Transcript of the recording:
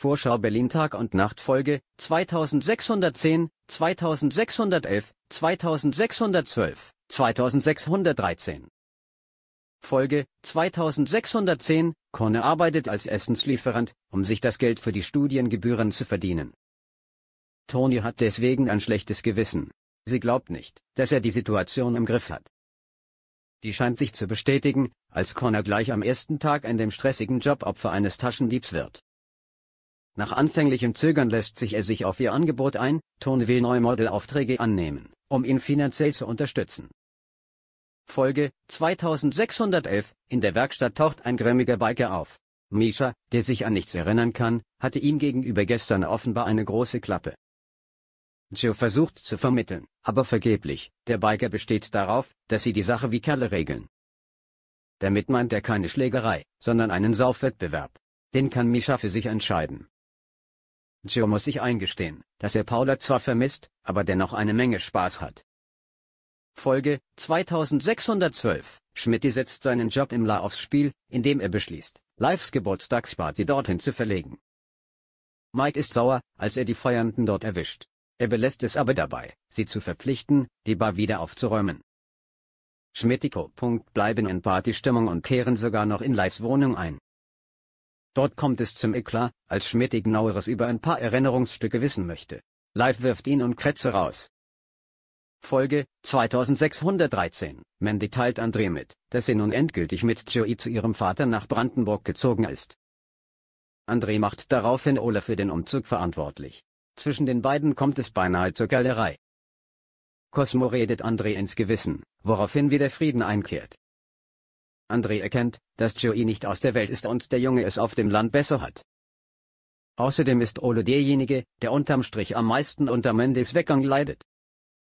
Vorschau Berlin Tag und Nacht Folge 2610, 2611, 2612, 2613. Folge 2610, Korne arbeitet als Essenslieferant, um sich das Geld für die Studiengebühren zu verdienen. Tony hat deswegen ein schlechtes Gewissen. Sie glaubt nicht, dass er die Situation im Griff hat. Die scheint sich zu bestätigen, als Connor gleich am ersten Tag in dem stressigen Job Opfer eines Taschendiebs wird. Nach anfänglichem Zögern lässt sich er sich auf ihr Angebot ein, Tone will neue Modelaufträge annehmen, um ihn finanziell zu unterstützen. Folge 2611 In der Werkstatt taucht ein grimmiger Biker auf. Misha, der sich an nichts erinnern kann, hatte ihm gegenüber gestern offenbar eine große Klappe. Joe versucht zu vermitteln, aber vergeblich, der Biker besteht darauf, dass sie die Sache wie Kerle regeln. Damit meint er keine Schlägerei, sondern einen Saufwettbewerb. Den kann Misha für sich entscheiden. Joe muss sich eingestehen, dass er Paula zwar vermisst, aber dennoch eine Menge Spaß hat. Folge 2612 Schmidt setzt seinen Job im La aufs Spiel, indem er beschließt, Lives Geburtstagsparty dorthin zu verlegen. Mike ist sauer, als er die Feiernden dort erwischt. Er belässt es aber dabei, sie zu verpflichten, die Bar wieder aufzuräumen. Schmidtico. bleiben in Partystimmung und kehren sogar noch in Lives Wohnung ein. Dort kommt es zum Eklat, als Schmidt genaueres über ein paar Erinnerungsstücke wissen möchte. Live wirft ihn und Kretze raus. Folge 2613. Mandy teilt André mit, dass sie nun endgültig mit Joey zu ihrem Vater nach Brandenburg gezogen ist. André macht daraufhin Ole für den Umzug verantwortlich. Zwischen den beiden kommt es beinahe zur Gallerei. Cosmo redet André ins Gewissen, woraufhin wieder Frieden einkehrt. André erkennt, dass Joey nicht aus der Welt ist und der Junge es auf dem Land besser hat. Außerdem ist Ole derjenige, der unterm Strich am meisten unter Mendes Weggang leidet.